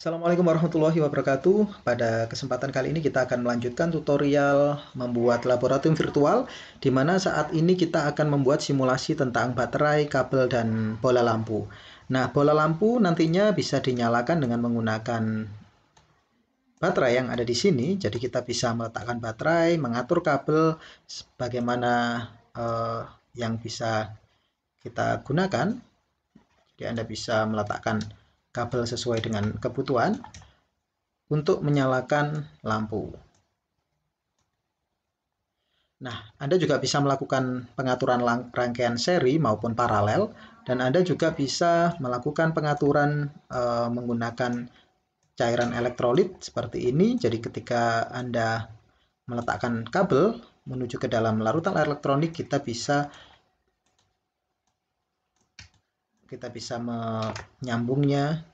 Assalamualaikum warahmatullahi wabarakatuh. Pada kesempatan kali ini kita akan melanjutkan tutorial membuat laboratorium virtual di mana saat ini kita akan membuat simulasi tentang baterai, kabel, dan bola lampu. Nah, bola lampu nantinya bisa dinyalakan dengan menggunakan baterai yang ada di sini. Jadi kita bisa meletakkan baterai, mengatur kabel sebagaimana eh, yang bisa kita gunakan. Jadi Anda bisa meletakkan kabel sesuai dengan kebutuhan untuk menyalakan lampu. Nah, Anda juga bisa melakukan pengaturan rangkaian seri maupun paralel, dan Anda juga bisa melakukan pengaturan e, menggunakan cairan elektrolit seperti ini. Jadi, ketika Anda meletakkan kabel menuju ke dalam larutan elektronik, kita bisa kita bisa menyambungnya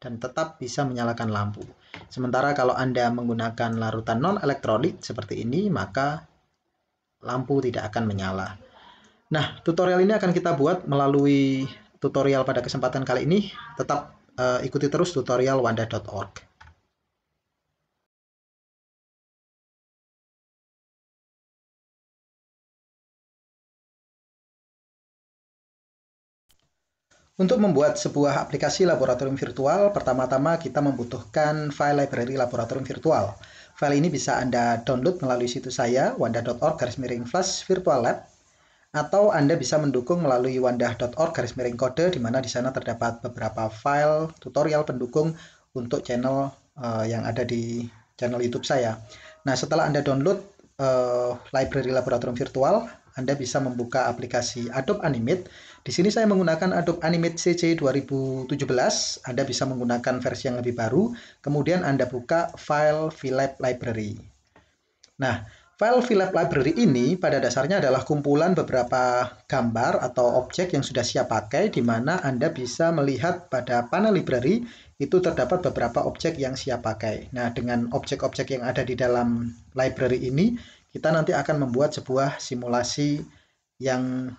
dan tetap bisa menyalakan lampu. Sementara kalau Anda menggunakan larutan non-elektrolit seperti ini, maka lampu tidak akan menyala. Nah, tutorial ini akan kita buat melalui tutorial pada kesempatan kali ini. Tetap uh, ikuti terus tutorial wanda.org. Untuk membuat sebuah aplikasi laboratorium virtual, pertama-tama kita membutuhkan file library laboratorium virtual. File ini bisa Anda download melalui situs saya, wanda.org garis miring flash virtual lab, atau Anda bisa mendukung melalui wanda.org garis miring kode, di mana di sana terdapat beberapa file tutorial pendukung untuk channel uh, yang ada di channel YouTube saya. Nah, setelah Anda download uh, library laboratorium virtual, Anda bisa membuka aplikasi Adobe Animate di sini saya menggunakan Adobe Animate CC 2017. Anda bisa menggunakan versi yang lebih baru. Kemudian Anda buka file VLab Library. Nah, file VLab Library ini pada dasarnya adalah kumpulan beberapa gambar atau objek yang sudah siap pakai di mana Anda bisa melihat pada panel library itu terdapat beberapa objek yang siap pakai. Nah, dengan objek-objek yang ada di dalam library ini, kita nanti akan membuat sebuah simulasi yang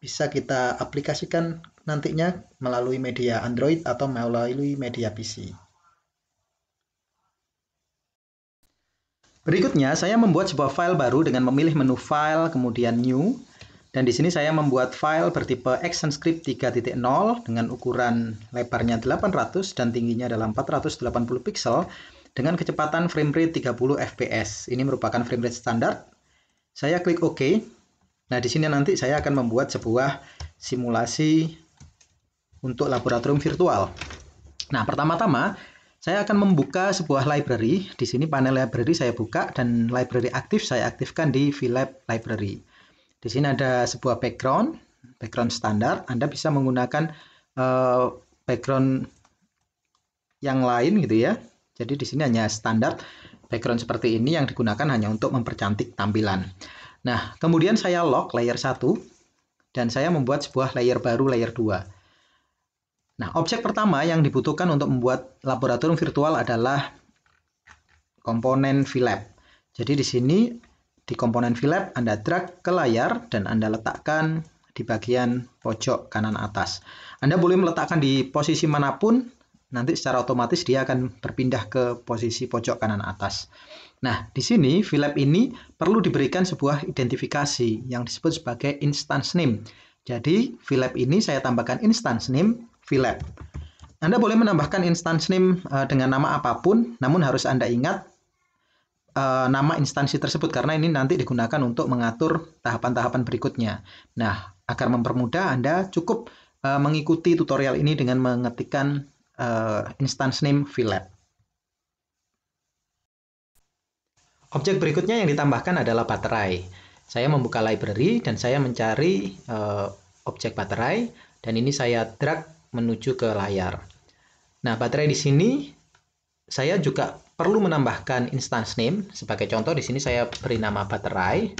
bisa kita aplikasikan nantinya melalui media Android atau melalui media PC. Berikutnya, saya membuat sebuah file baru dengan memilih menu File, kemudian New. Dan di sini saya membuat file bertipe ActionScript 3.0 dengan ukuran lebarnya 800 dan tingginya dalam 480 pixel dengan kecepatan frame rate 30 fps. Ini merupakan frame rate standar. Saya klik OK. Nah, di sini nanti saya akan membuat sebuah simulasi untuk laboratorium virtual. Nah, pertama-tama saya akan membuka sebuah library. Di sini panel library saya buka dan library aktif saya aktifkan di VLab library. Di sini ada sebuah background, background standar. Anda bisa menggunakan uh, background yang lain gitu ya. Jadi di sini hanya standar background seperti ini yang digunakan hanya untuk mempercantik tampilan. Nah, kemudian saya lock layer 1 dan saya membuat sebuah layer baru layer 2. Nah, objek pertama yang dibutuhkan untuk membuat laboratorium virtual adalah komponen VLab. Jadi di sini di komponen VLab Anda drag ke layar dan Anda letakkan di bagian pojok kanan atas. Anda boleh meletakkan di posisi manapun, nanti secara otomatis dia akan berpindah ke posisi pojok kanan atas. Nah, di sini VLAB ini perlu diberikan sebuah identifikasi yang disebut sebagai instance name. Jadi, VLAB ini saya tambahkan instance name VLAB. Anda boleh menambahkan instance name eh, dengan nama apapun, namun harus Anda ingat eh, nama instansi tersebut karena ini nanti digunakan untuk mengatur tahapan-tahapan berikutnya. Nah, agar mempermudah Anda cukup eh, mengikuti tutorial ini dengan mengetikkan instance name VLAB. Objek berikutnya yang ditambahkan adalah baterai. Saya membuka library dan saya mencari uh, objek baterai dan ini saya drag menuju ke layar. Nah, baterai di sini saya juga perlu menambahkan instance name. Sebagai contoh di sini saya beri nama baterai.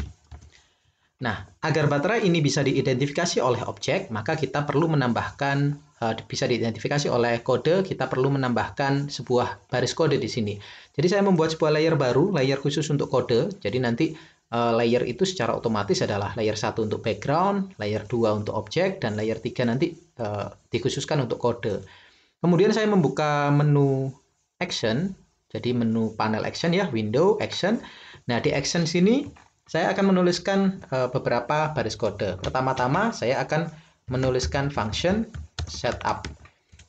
Nah, agar baterai ini bisa diidentifikasi oleh objek, maka kita perlu menambahkan Eh, bisa diidentifikasi oleh kode, kita perlu menambahkan sebuah baris kode di sini. Jadi saya membuat sebuah layer baru, layer khusus untuk kode. Jadi nanti eh, layer itu secara otomatis adalah layer satu untuk background, layer 2 untuk objek, dan layer 3 nanti eh, dikhususkan untuk kode. Kemudian saya membuka menu action, jadi menu panel action ya, window action. Nah di action sini saya akan menuliskan beberapa baris kode. Pertama-tama saya akan menuliskan function setup.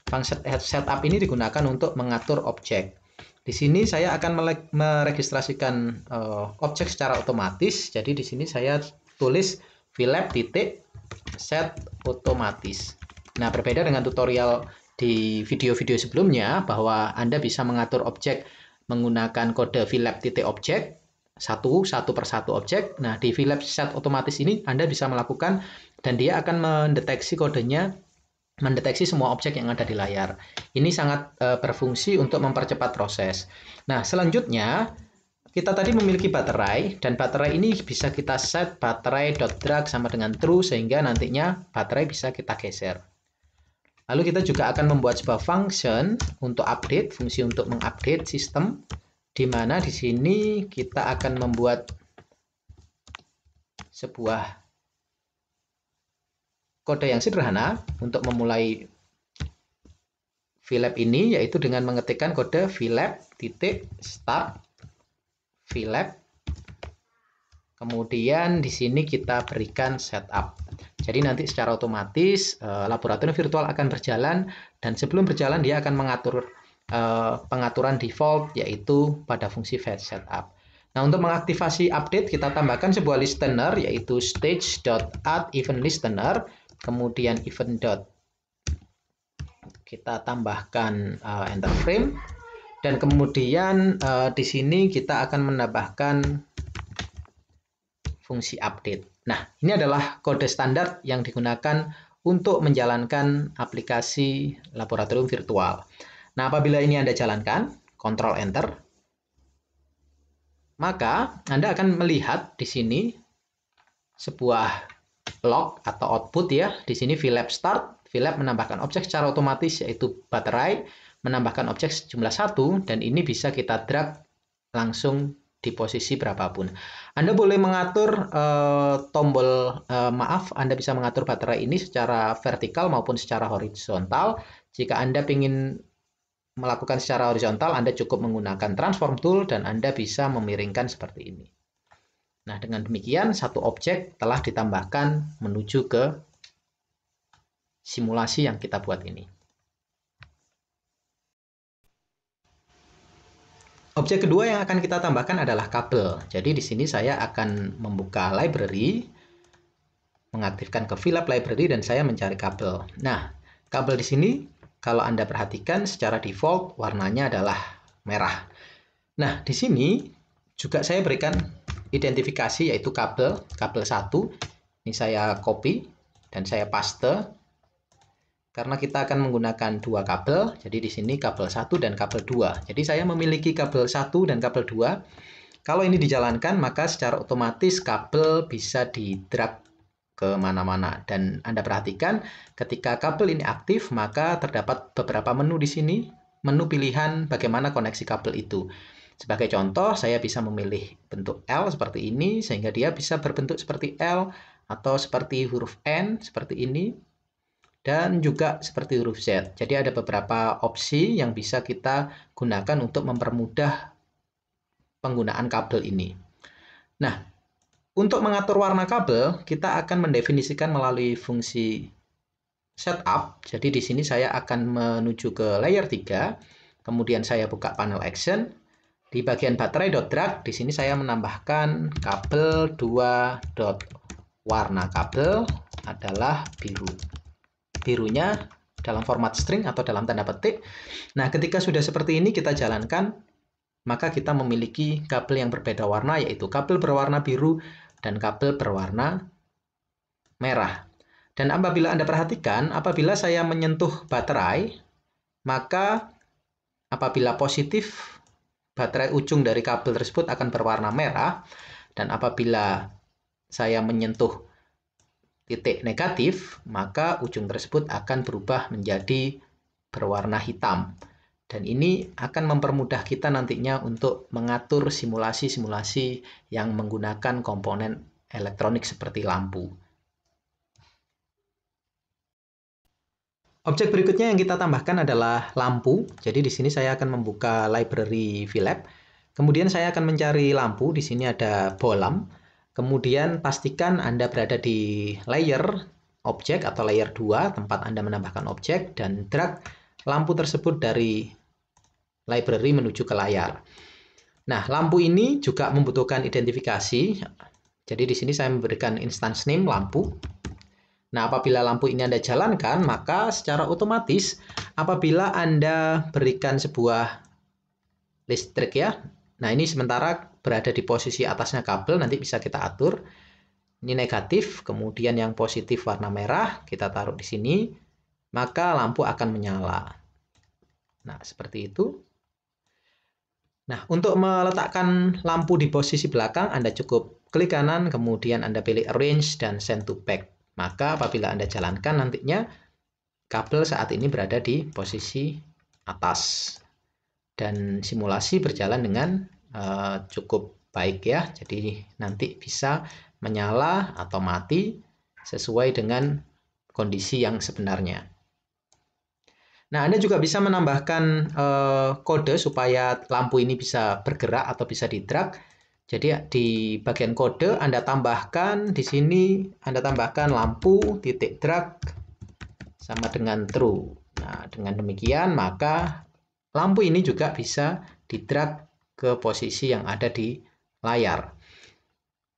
Function eh, setup ini digunakan untuk mengatur objek. Di sini saya akan meregistrasikan eh, objek secara otomatis. Jadi di sini saya tulis VLab titik set otomatis. Nah, berbeda dengan tutorial di video-video sebelumnya bahwa Anda bisa mengatur objek menggunakan kode VLab titik objek satu satu per satu objek. Nah, di VLab set otomatis ini Anda bisa melakukan dan dia akan mendeteksi kodenya mendeteksi semua objek yang ada di layar. Ini sangat e, berfungsi untuk mempercepat proses. Nah, selanjutnya kita tadi memiliki baterai dan baterai ini bisa kita set baterai.drag sama dengan true sehingga nantinya baterai bisa kita geser. Lalu kita juga akan membuat sebuah function untuk update, fungsi untuk mengupdate sistem di mana di sini kita akan membuat sebuah kode yang sederhana untuk memulai VLAB ini yaitu dengan mengetikkan kode VLAB titik start VLAB kemudian di sini kita berikan setup jadi nanti secara otomatis eh, laboratorium virtual akan berjalan dan sebelum berjalan dia akan mengatur eh, pengaturan default yaitu pada fungsi fetch setup. Nah, untuk mengaktifasi update kita tambahkan sebuah listener yaitu stage.add event listener kemudian event dot kita tambahkan uh, enter frame dan kemudian uh, di sini kita akan menambahkan fungsi update. Nah, ini adalah kode standar yang digunakan untuk menjalankan aplikasi laboratorium virtual. Nah, apabila ini Anda jalankan, Ctrl Enter, maka Anda akan melihat di sini sebuah log atau output ya. Di sini VLAB start, VLAB menambahkan objek secara otomatis yaitu baterai, menambahkan objek sejumlah satu dan ini bisa kita drag langsung di posisi berapapun. Anda boleh mengatur uh, tombol uh, maaf, Anda bisa mengatur baterai ini secara vertikal maupun secara horizontal. Jika Anda ingin melakukan secara horizontal, Anda cukup menggunakan transform tool dan Anda bisa memiringkan seperti ini. Nah, dengan demikian satu objek telah ditambahkan menuju ke simulasi yang kita buat ini. Objek kedua yang akan kita tambahkan adalah kabel. Jadi di sini saya akan membuka library, mengaktifkan ke VLAB library, dan saya mencari kabel. Nah, kabel di sini kalau Anda perhatikan secara default warnanya adalah merah. Nah, di sini juga saya berikan identifikasi yaitu kabel, kabel 1. Ini saya copy dan saya paste. Karena kita akan menggunakan dua kabel, jadi di sini kabel satu dan kabel dua Jadi saya memiliki kabel satu dan kabel dua Kalau ini dijalankan, maka secara otomatis kabel bisa di-drag kemana-mana. Dan Anda perhatikan, ketika kabel ini aktif, maka terdapat beberapa menu di sini, menu pilihan bagaimana koneksi kabel itu. Sebagai contoh, saya bisa memilih bentuk L seperti ini, sehingga dia bisa berbentuk seperti L atau seperti huruf N seperti ini, dan juga seperti huruf Z. Jadi ada beberapa opsi yang bisa kita gunakan untuk mempermudah penggunaan kabel ini. Nah, untuk mengatur warna kabel, kita akan mendefinisikan melalui fungsi setup. Jadi di sini saya akan menuju ke layer 3, kemudian saya buka panel action, di bagian baterai drag, di sini saya menambahkan kabel 2 dot warna kabel adalah biru. Birunya dalam format string atau dalam tanda petik. Nah, ketika sudah seperti ini kita jalankan, maka kita memiliki kabel yang berbeda warna, yaitu kabel berwarna biru dan kabel berwarna merah. Dan apabila Anda perhatikan, apabila saya menyentuh baterai, maka apabila positif baterai ujung dari kabel tersebut akan berwarna merah dan apabila saya menyentuh titik negatif, maka ujung tersebut akan berubah menjadi berwarna hitam. Dan ini akan mempermudah kita nantinya untuk mengatur simulasi-simulasi yang menggunakan komponen elektronik seperti lampu. Objek berikutnya yang kita tambahkan adalah lampu. Jadi di sini saya akan membuka library VLab. Kemudian saya akan mencari lampu. Di sini ada bolam. Kemudian pastikan Anda berada di layer objek atau layer 2, tempat Anda menambahkan objek, dan drag lampu tersebut dari library menuju ke layar. Nah, lampu ini juga membutuhkan identifikasi. Jadi di sini saya memberikan instance name lampu. Nah, apabila lampu ini Anda jalankan, maka secara otomatis apabila Anda berikan sebuah listrik ya. Nah, ini sementara berada di posisi atasnya kabel, nanti bisa kita atur. Ini negatif, kemudian yang positif warna merah, kita taruh di sini, maka lampu akan menyala. Nah, seperti itu. Nah, untuk meletakkan lampu di posisi belakang, Anda cukup klik kanan, kemudian Anda pilih Arrange dan Send to Back. Maka apabila Anda jalankan nantinya kabel saat ini berada di posisi atas. Dan simulasi berjalan dengan uh, cukup baik ya. Jadi nanti bisa menyala atau mati sesuai dengan kondisi yang sebenarnya. Nah, Anda juga bisa menambahkan uh, kode supaya lampu ini bisa bergerak atau bisa di-drag jadi ya, di bagian kode Anda tambahkan di sini Anda tambahkan lampu titik drag sama dengan true. Nah, dengan demikian maka lampu ini juga bisa di drag ke posisi yang ada di layar.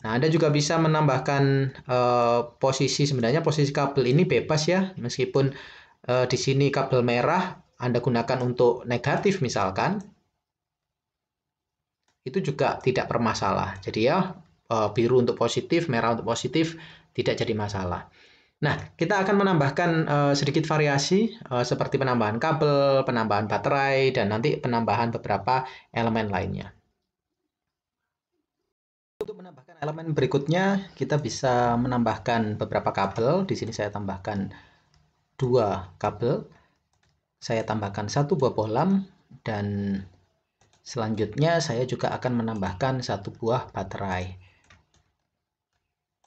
Nah, Anda juga bisa menambahkan eh, posisi sebenarnya posisi kabel ini bebas ya, meskipun eh, di sini kabel merah Anda gunakan untuk negatif misalkan, itu juga tidak bermasalah. Jadi ya eh, biru untuk positif, merah untuk positif tidak jadi masalah. Nah, kita akan menambahkan eh, sedikit variasi eh, seperti penambahan kabel, penambahan baterai, dan nanti penambahan beberapa elemen lainnya. Untuk menambahkan elemen berikutnya, kita bisa menambahkan beberapa kabel. Di sini saya tambahkan dua kabel. Saya tambahkan satu buah bohlam dan Selanjutnya saya juga akan menambahkan satu buah baterai.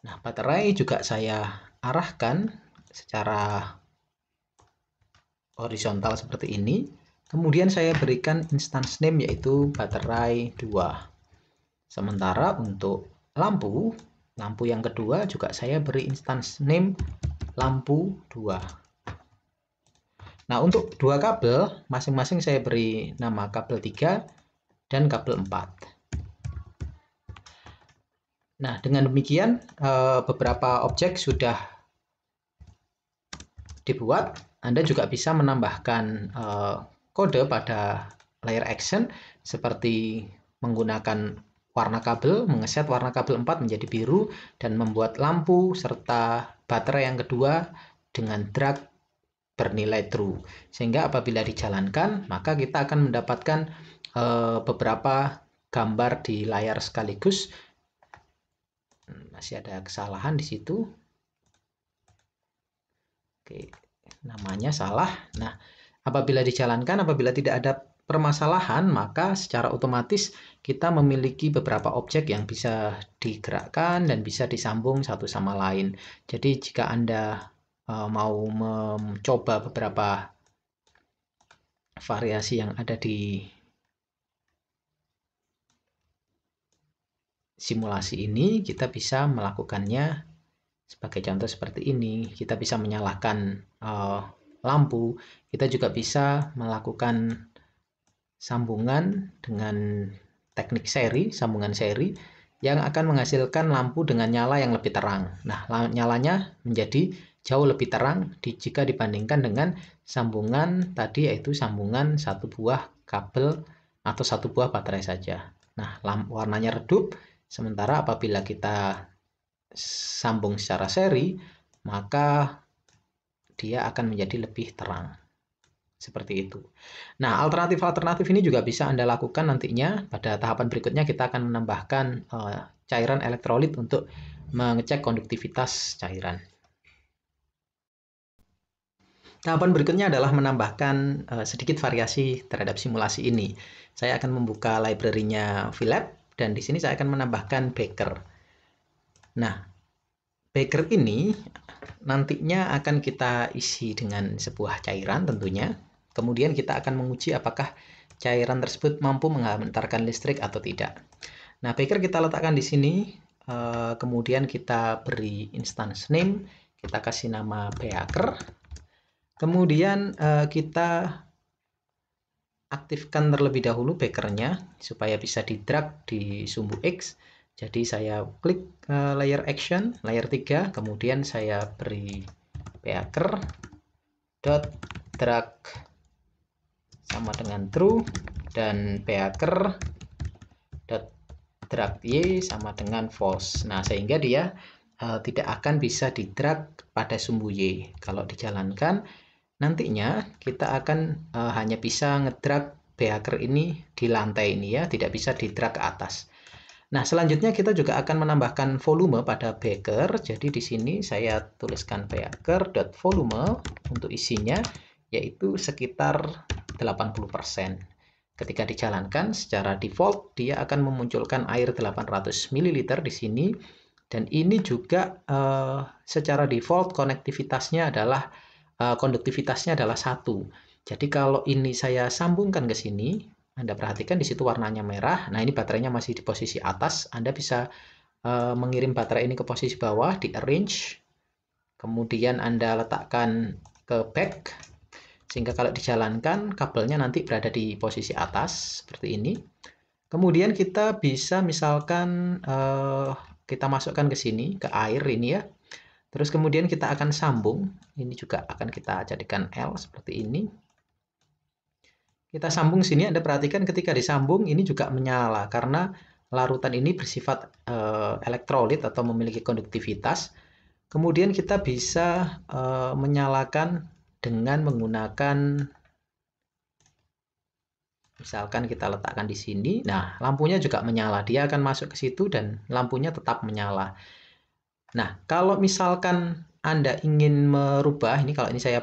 Nah, baterai juga saya arahkan secara horizontal seperti ini. Kemudian saya berikan instance name yaitu baterai 2. Sementara untuk lampu, lampu yang kedua juga saya beri instance name lampu 2. Nah, untuk dua kabel, masing-masing saya beri nama kabel 3 dan kabel 4. Nah, dengan demikian eh, beberapa objek sudah dibuat. Anda juga bisa menambahkan eh, kode pada layer action seperti menggunakan warna kabel, mengeset warna kabel 4 menjadi biru dan membuat lampu serta baterai yang kedua dengan drag bernilai true. Sehingga apabila dijalankan, maka kita akan mendapatkan Eh, beberapa gambar di layar sekaligus. Hmm, masih ada kesalahan di situ. Oke, namanya salah. Nah, apabila dijalankan, apabila tidak ada permasalahan, maka secara otomatis kita memiliki beberapa objek yang bisa digerakkan dan bisa disambung satu sama lain. Jadi jika Anda eh, mau mencoba beberapa variasi yang ada di simulasi ini kita bisa melakukannya sebagai contoh seperti ini. Kita bisa menyalakan uh, lampu. Kita juga bisa melakukan sambungan dengan teknik seri, sambungan seri yang akan menghasilkan lampu dengan nyala yang lebih terang. Nah, nyalanya menjadi jauh lebih terang di, jika dibandingkan dengan sambungan tadi yaitu sambungan satu buah kabel atau satu buah baterai saja. Nah, warnanya redup, Sementara apabila kita sambung secara seri, maka dia akan menjadi lebih terang. Seperti itu. Nah, alternatif-alternatif ini juga bisa Anda lakukan nantinya. Pada tahapan berikutnya kita akan menambahkan eh, cairan elektrolit untuk mengecek konduktivitas cairan. Tahapan berikutnya adalah menambahkan eh, sedikit variasi terhadap simulasi ini. Saya akan membuka library-nya VLab dan di sini saya akan menambahkan baker. Nah, baker ini nantinya akan kita isi dengan sebuah cairan tentunya. Kemudian kita akan menguji apakah cairan tersebut mampu menghantarkan listrik atau tidak. Nah, baker kita letakkan di sini, eh, kemudian kita beri instance name, kita kasih nama baker. Kemudian eh, kita aktifkan terlebih dahulu backernya supaya bisa di drag di sumbu X jadi saya klik uh, layer action layer 3 kemudian saya beri backer dot drag sama dengan true dan backer dot drag y sama dengan false nah sehingga dia uh, tidak akan bisa di drag pada sumbu y kalau dijalankan Nantinya kita akan e, hanya bisa ngedrag beaker ini di lantai ini ya, tidak bisa didrag ke atas. Nah, selanjutnya kita juga akan menambahkan volume pada beaker. Jadi di sini saya tuliskan beaker.volume untuk isinya yaitu sekitar 80%. Ketika dijalankan secara default dia akan memunculkan air 800 ml di sini dan ini juga uh, secara default konektivitasnya adalah Eh, konduktivitasnya adalah satu. Jadi kalau ini saya sambungkan ke sini, Anda perhatikan di situ warnanya merah. Nah, ini baterainya masih di posisi atas. Anda bisa eh, mengirim baterai ini ke posisi bawah, di arrange. Kemudian Anda letakkan ke back sehingga kalau dijalankan kabelnya nanti berada di posisi atas seperti ini. Kemudian kita bisa misalkan eh, kita masukkan ke sini ke air ini ya Terus kemudian kita akan sambung, ini juga akan kita jadikan L seperti ini. Kita sambung sini, Anda perhatikan ketika disambung ini juga menyala karena larutan ini bersifat e, elektrolit atau memiliki konduktivitas. Kemudian kita bisa e, menyalakan dengan menggunakan misalkan kita letakkan di sini. Nah, lampunya juga menyala. Dia akan masuk ke situ dan lampunya tetap menyala. Nah, kalau misalkan Anda ingin merubah, ini kalau ini saya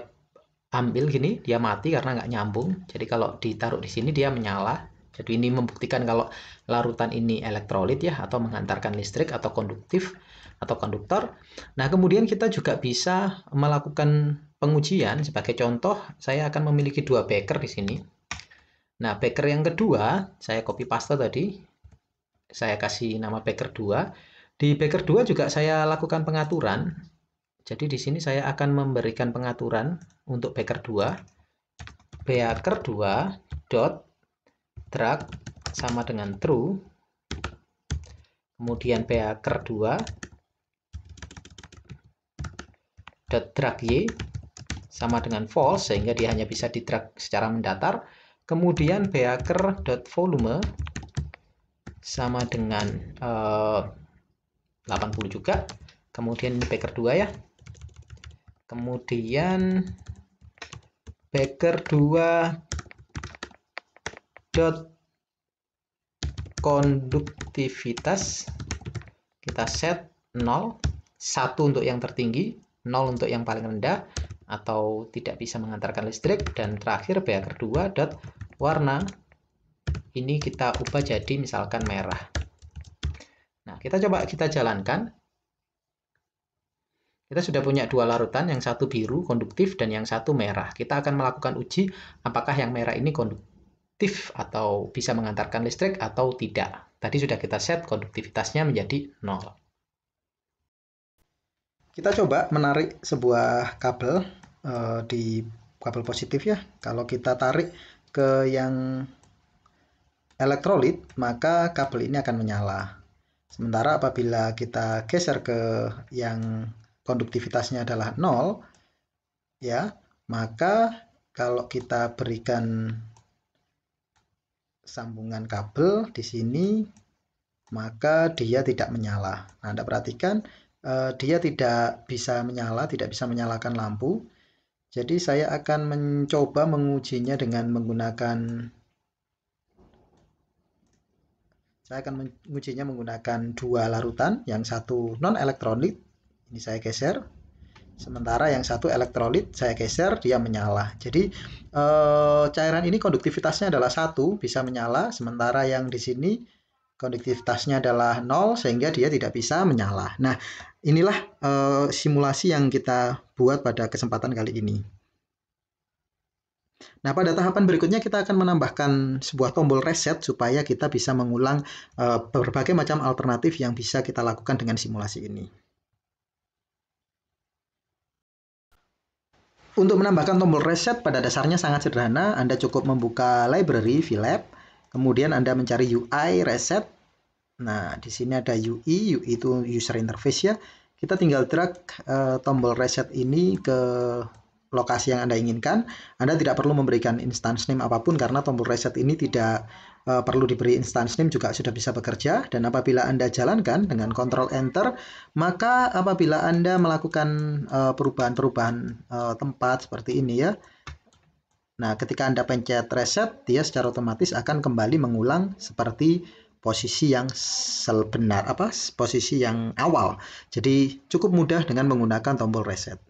ambil gini, dia mati karena nggak nyambung. Jadi kalau ditaruh di sini dia menyala. Jadi ini membuktikan kalau larutan ini elektrolit ya, atau mengantarkan listrik, atau konduktif, atau konduktor. Nah, kemudian kita juga bisa melakukan pengujian. Sebagai contoh, saya akan memiliki dua beker di sini. Nah, beker yang kedua, saya copy paste tadi. Saya kasih nama beker 2 di Baker 2 juga saya lakukan pengaturan. Jadi di sini saya akan memberikan pengaturan untuk Baker 2. Baker 2 dot drag sama dengan true. Kemudian Baker 2 dot drag y sama dengan false sehingga dia hanya bisa di drag secara mendatar. Kemudian Baker dot volume sama dengan uh, 80 juga kemudian backer 2 ya kemudian backer 2 dot konduktivitas kita set 0 1 untuk yang tertinggi 0 untuk yang paling rendah atau tidak bisa mengantarkan listrik dan terakhir backer 2 dot warna ini kita ubah jadi misalkan merah kita coba kita jalankan. Kita sudah punya dua larutan, yang satu biru konduktif dan yang satu merah. Kita akan melakukan uji apakah yang merah ini konduktif atau bisa mengantarkan listrik atau tidak. Tadi sudah kita set konduktivitasnya menjadi nol. Kita coba menarik sebuah kabel uh, di kabel positif ya. Kalau kita tarik ke yang elektrolit, maka kabel ini akan menyala. Sementara apabila kita geser ke yang konduktivitasnya adalah 0, ya, maka kalau kita berikan sambungan kabel di sini, maka dia tidak menyala. Nah, Anda perhatikan, eh, dia tidak bisa menyala, tidak bisa menyalakan lampu. Jadi, saya akan mencoba mengujinya dengan menggunakan Saya akan mengujinya menggunakan dua larutan, yang satu non elektrolit, ini saya geser, sementara yang satu elektrolit saya geser dia menyala. Jadi eh, cairan ini konduktivitasnya adalah satu bisa menyala, sementara yang di sini konduktivitasnya adalah nol sehingga dia tidak bisa menyala. Nah inilah eh, simulasi yang kita buat pada kesempatan kali ini. Nah, pada tahapan berikutnya kita akan menambahkan sebuah tombol reset supaya kita bisa mengulang uh, berbagai macam alternatif yang bisa kita lakukan dengan simulasi ini. Untuk menambahkan tombol reset pada dasarnya sangat sederhana, Anda cukup membuka library VLab, kemudian Anda mencari UI reset. Nah, di sini ada UI, UI itu user interface ya. Kita tinggal drag uh, tombol reset ini ke lokasi yang Anda inginkan, Anda tidak perlu memberikan instance name apapun karena tombol reset ini tidak uh, perlu diberi instance name juga sudah bisa bekerja dan apabila Anda jalankan dengan kontrol Enter, maka apabila Anda melakukan perubahan perubahan-perubahan uh, tempat seperti ini ya. Nah, ketika Anda pencet reset, dia secara otomatis akan kembali mengulang seperti posisi yang sebenar apa posisi yang awal. Jadi cukup mudah dengan menggunakan tombol reset.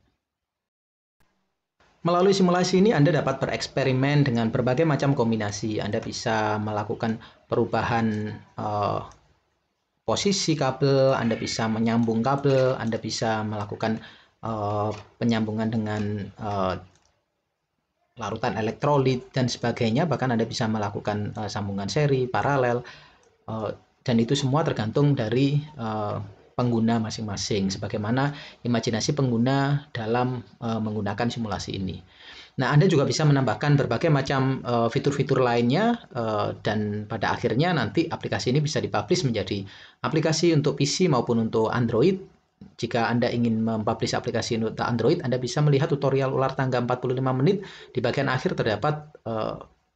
Melalui simulasi ini Anda dapat bereksperimen dengan berbagai macam kombinasi. Anda bisa melakukan perubahan uh, posisi kabel, Anda bisa menyambung kabel, Anda bisa melakukan uh, penyambungan dengan uh, larutan elektrolit dan sebagainya, bahkan Anda bisa melakukan uh, sambungan seri, paralel, uh, dan itu semua tergantung dari uh, pengguna masing-masing sebagaimana imajinasi pengguna dalam e, menggunakan simulasi ini. Nah, Anda juga bisa menambahkan berbagai macam eh, fitur-fitur e, lainnya e, dan pada akhirnya nanti aplikasi ini bisa dipublish menjadi aplikasi untuk PC maupun untuk Android. Jika Anda ingin mempublish aplikasi untuk Android, Anda bisa melihat tutorial ular tangga 45 menit di bagian akhir terdapat e,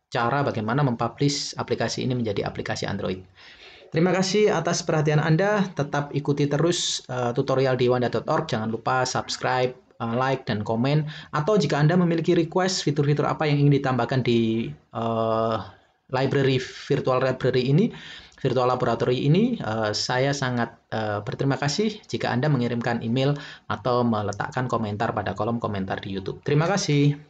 cara bagaimana mempublish aplikasi ini menjadi aplikasi Android. Terima kasih atas perhatian Anda. Tetap ikuti terus uh, tutorial wanda.org. Jangan lupa subscribe, uh, like, dan komen. Atau jika Anda memiliki request fitur-fitur apa yang ingin ditambahkan di uh, library virtual library ini, virtual laboratory ini, uh, saya sangat uh, berterima kasih jika Anda mengirimkan email atau meletakkan komentar pada kolom komentar di YouTube. Terima kasih.